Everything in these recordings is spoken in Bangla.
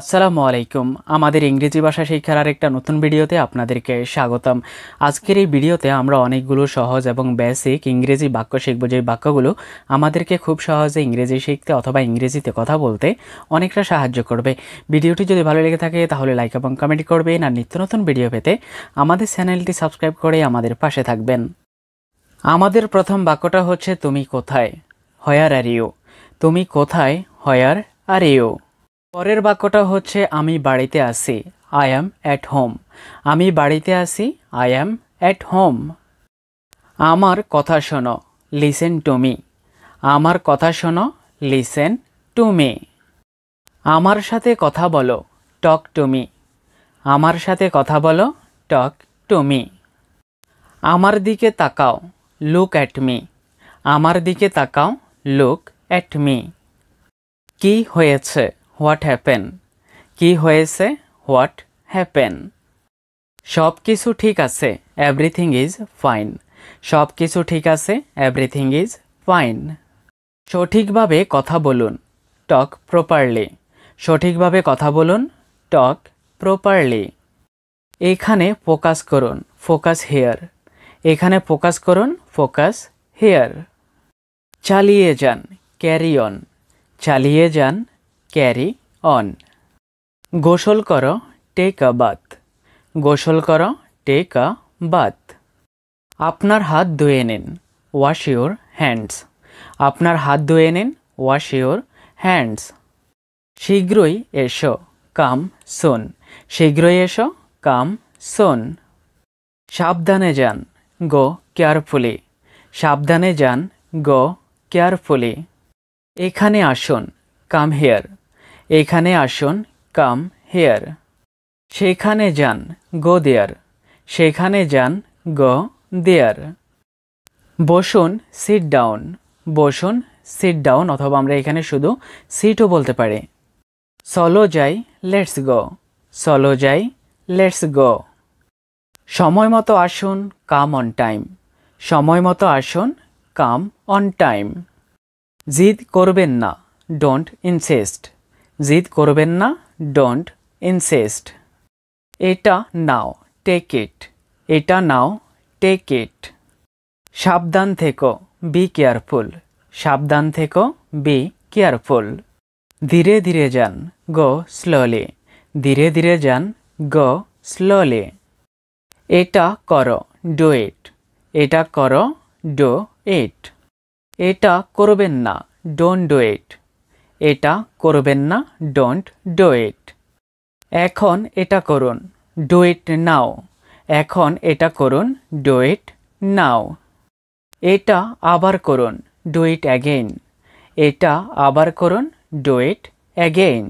আসসালামু আলাইকুম আমাদের ইংরেজি ভাষা শিক্ষার আরেকটা নতুন ভিডিওতে আপনাদেরকে স্বাগতম আজকের এই ভিডিওতে আমরা অনেকগুলো সহজ এবং বেসিক ইংরেজি বাক্য শিখবো যে বাক্যগুলো আমাদেরকে খুব সহজে ইংরেজি শিখতে অথবা ইংরেজিতে কথা বলতে অনেকটা সাহায্য করবে ভিডিওটি যদি ভালো লেগে থাকে তাহলে লাইক এবং কমেন্ট করবেন আর নিত্য নতুন ভিডিও পেতে আমাদের চ্যানেলটি সাবস্ক্রাইব করে আমাদের পাশে থাকবেন আমাদের প্রথম বাক্যটা হচ্ছে তুমি কোথায় হয়ার আর ইউ তুমি কোথায় হয়ার আর ইউ পরের বাক্যটা হচ্ছে আমি বাড়িতে আসি আই অ্যাম অ্যাট হোম আমি বাড়িতে আসি আই অ্যাম অ্যাট হোম আমার কথা শোনো লিসেন টু মি আমার কথা শোনো লিসেন টু মি আমার সাথে কথা বলো টক টু মি আমার সাথে কথা বলো টক টু মি আমার দিকে তাকাও লুক অ্যাট মি আমার দিকে তাকাও লুক অ্যাট মি কি হয়েছে হোয়াট হ্যাপেন কি হয়েছে হোয়াট হ্যাপেন সব কিছু ঠিক আছে এভরিথিং ইজ ফাইন সব কিছু ঠিক আছে এভরিথিং ইজ ফাইন সঠিকভাবে কথা বলুন টক প্রপারলি সঠিকভাবে কথা বলুন টক প্রপারলি এখানে ফোকাস করুন ফোকাস হেয়ার এখানে ফোকাস করুন ফোকাস হেয়ার চালিয়ে যান ক্যারি অন চালিয়ে যান ক্যারি অন গোসল করো টেক আ বাথ গোসল করো টেক আ বাথ আপনার হাত ধুয়ে নিন ওয়াশ ইউর হ্যান্ডস আপনার হাত ধুয়ে নিন ওয়াশ ইউর হ্যান্ডস শীঘ্রই এসো কাম সোন শীঘ্রই এসো কাম সোন সাবধানে যান গো কেয়ারফুলি সাবধানে যান গো কেয়ারফুলি এখানে আসুন কাম হেয়ার এইখানে আসুন কাম হেয়ার সেইখানে যান গো দেয়ার সেইখানে যান গো দেয়ার বসুন সিট ডাউন বসুন সিট ডাউন অথবা আমরা এখানে শুধু সিটও বলতে পারি সলো যাই লেটস গো সলো যাই লেটস গো সময় মতো আসুন কাম অন টাইম সময় মতো আসুন কাম অন টাইম জিদ করবেন না ডোন্ট ইনসেস্ট জিদ করবেন না ডোন্ট ইনসেস্ট এটা নাও টেক ইট এটা নাও টেক ইট সাবধান থেকো বি কেয়ারফুল সাবধান থেকো বি কেয়ারফুল ধীরে ধীরে যান গো স্লোলি ধীরে ধীরে যান গো স্লোলি এটা করো ডু ইট এটা করো ডু ইট এটা করবেন না ডোন্ট ডু ইট এটা করবেন না ডোন্ট ডো ইট এখন এটা করুন ডু ইট নাও এখন এটা করুন ডু ইট নাও এটা আবার করুন ডু ইট অ্যাগেইন এটা আবার করুন ডু ইট অ্যাগেইন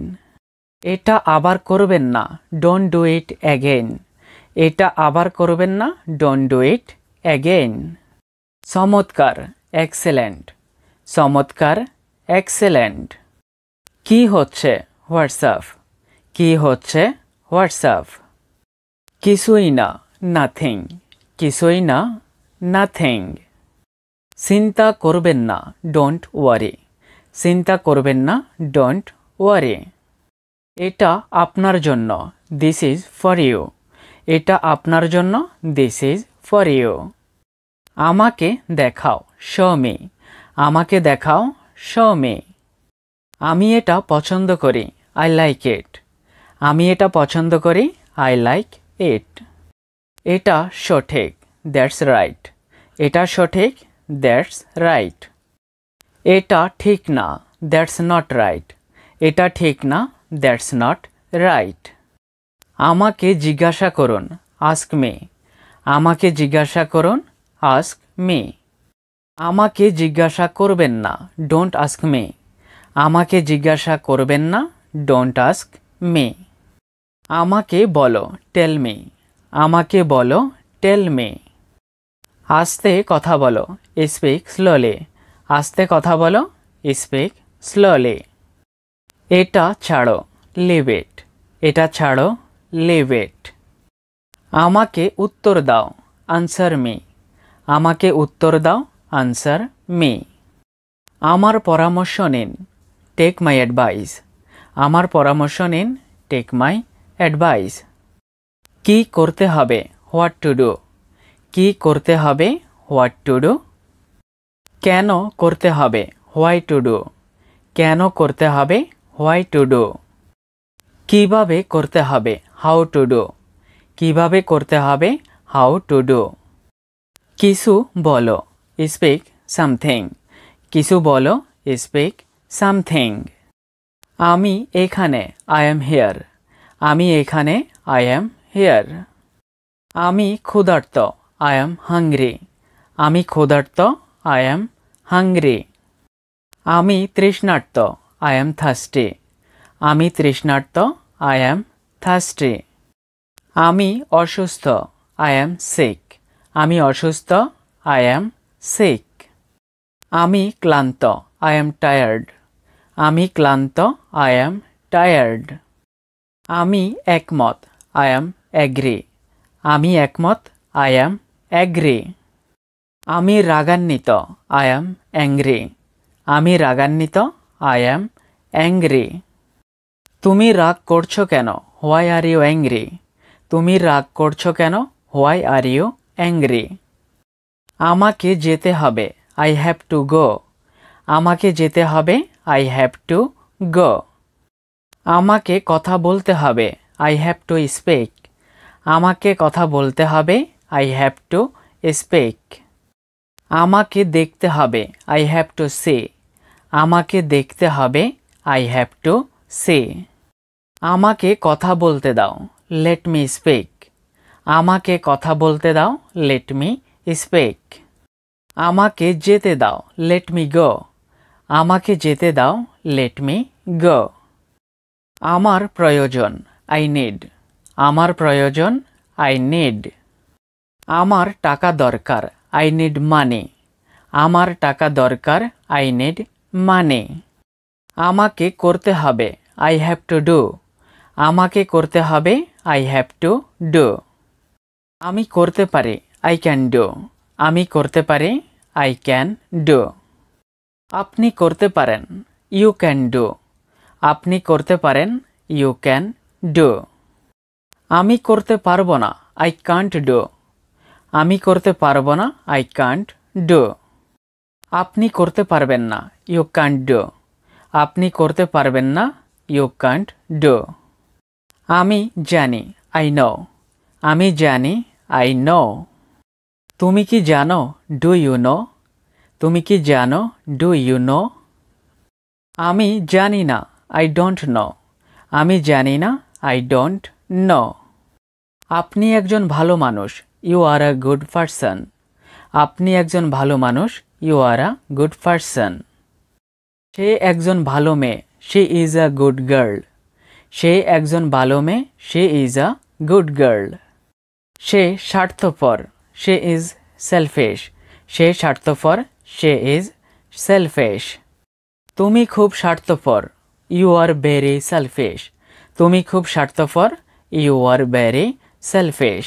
এটা আবার করবেন না ডোন্ট ডু ইট অ্যাগেইন এটা আবার করবেন না ডোন্ট ডু ইট অ্যাগেইন চমৎকার এক্সেলেন্ট চমৎকার এক্সেলেন্ট কি হচ্ছে হোয়াটসঅ্যাপ কি হচ্ছে হোয়াটসঅ্যাপ কিছুই না নাথিং কিছুই না নাথিং চিন্তা করবেন না ডোন্ট ওয়ারি চিন্তা করবেন না ডোন্ট ওয়ারি এটা আপনার জন্য দিস ইজ ফর ইউ এটা আপনার জন্য দিস ইজ ফর ইউ আমাকে দেখাও শো মি আমাকে দেখাও শো মি আমি এটা পছন্দ করি আই লাইক ইট আমি এটা পছন্দ করি আই লাইক ইট এটা সঠিক দ্যাটস রাইট এটা সঠিক দ্যাটস রাইট এটা ঠিক না দ্যাটস নট রাইট এটা ঠিক না দ্যাটস নট রাইট আমাকে জিজ্ঞাসা করুন আস্ক মে আমাকে জিজ্ঞাসা করুন আস্ক মে আমাকে জিজ্ঞাসা করবেন না ডোন্ট আস্ক মে আমাকে জিজ্ঞাসা করবেন না ডোন্ট আস্ক মে আমাকে বলো টেল মে আমাকে বলো টেল মে আস্তে কথা বলো স্পিক স্লোলে আস্তে কথা বলো স্পিক স্লোলে এটা ছাড়ো লেভেট এটা ছাড়ো লেভেট আমাকে উত্তর দাও আনসার মে আমাকে উত্তর দাও আনসার মে আমার পরামর্শ নিন টেক মাই অ্যাডভাইস আমার পরামর্শ নিন টেক মাই অ্যাডভাইস কি করতে হবে হোয়াট টু ডু কি করতে হবে হোয়াট টু ডু কেন করতে হবে হোয়াই টু ডু কেন করতে হবে হোয়াই টু ডু কীভাবে করতে হবে হাউ টু ডু কীভাবে করতে হবে হাউ টু ডু কিছু বলো স্পিক সামথিং কিছু বলো স্পিক সামথিং আমি এখানে আই অ্যাম হেয়ার আমি এখানে আই অ্যাম হেয়ার আমি ক্ষুধার্ত আই অ্যাম হাংরি আমি ক্ষুধার্ত আই এম হাংরি আমি তৃষ্ণার্ত আই অ্যাম থার্স্টি আমি তৃষ্ণার্ত আই অ্যাম থার্স্টি আমি অসুস্থ আই অ্যাম সিক আমি অসুস্থ আই অ্যাম সিক আমি ক্লান্ত আই অ্যাম টায়ার্ড আমি ক্লান্ত আই অ্যাম টায়ার্ড আমি একমত আই অ্যাম অ্যাগ্রি আমি একমত আই অ্যাম অ্যাগ্রি আমি রাগান্বিত আই অ্যাম অ্যাংরি আমি রাগান্বিত আই অ্যাম অ্যাংরি তুমি রাগ করছো কেন হোয়াই আর ইউ অ্যাংরি তুমি রাগ করছো কেন হোয়াই আর ইউ অ্যাংরি আমাকে যেতে হবে আই হ্যাভ টু গো আমাকে যেতে হবে আই হ্যাভ টু গো আমাকে কথা বলতে হবে আই হ্যাভ টু স্পিক আমাকে কথা বলতে হবে আই হ্যাভ টু স্পিক আমাকে দেখতে হবে আই হ্যাভ টু সে আমাকে দেখতে হবে আই হ্যাভ টু সে আমাকে কথা বলতে দাও লেট মি স্পিক আমাকে কথা বলতে দাও লেট মি স্পিক আমাকে যেতে দাও লেট মি গো আমাকে যেতে দাও লেট মি গ আমার প্রয়োজন আই নিড আমার প্রয়োজন আই নিড আমার টাকা দরকার আই নিড মানি আমার টাকা দরকার আই নিড মানি আমাকে করতে হবে আই হ্যাভ টু ডু আমাকে করতে হবে আই হ্যাভ টু ডু আমি করতে পারি আই ক্যান ডু আমি করতে পারি আই ক্যান ডু আপনি করতে পারেন ইউ ক্যান ডু আপনি করতে পারেন ইউ ক্যান ডু আমি করতে পারবো না আই কান্ট ডু আমি করতে পারবো না আই কান্ট ডু আপনি করতে পারবেন না ইউ কান্ট ডু আপনি করতে পারবেন না ইউ কান্ট ডু আমি জানি আই নো আমি জানি আই নো তুমি কি জানো ডু ইউ নো তুমি কি জানো ডু ইউ নো আমি জানি না আই ডোন্ট নো আমি জানি না আই ডোন্ট নো আপনি একজন ভালো মানুষ you are a good person আপনি একজন ভালো মানুষ you are a good person সে একজন ভালো মেয়ে সে ইজ আ গুড গার্ল সে একজন ভালো মেয়ে সে ইজ আ গুড গার্ল সে স্বার্থপর সে ইজ সেলফিশ সে স্বার্থপর সে ইজ সেলফেশ তুমি খুব স্বার্থপর ইউ আর ভেরি সেলফেশ তুমি খুব স্বার্থপর ইউ আর ভেরি সেলফেশ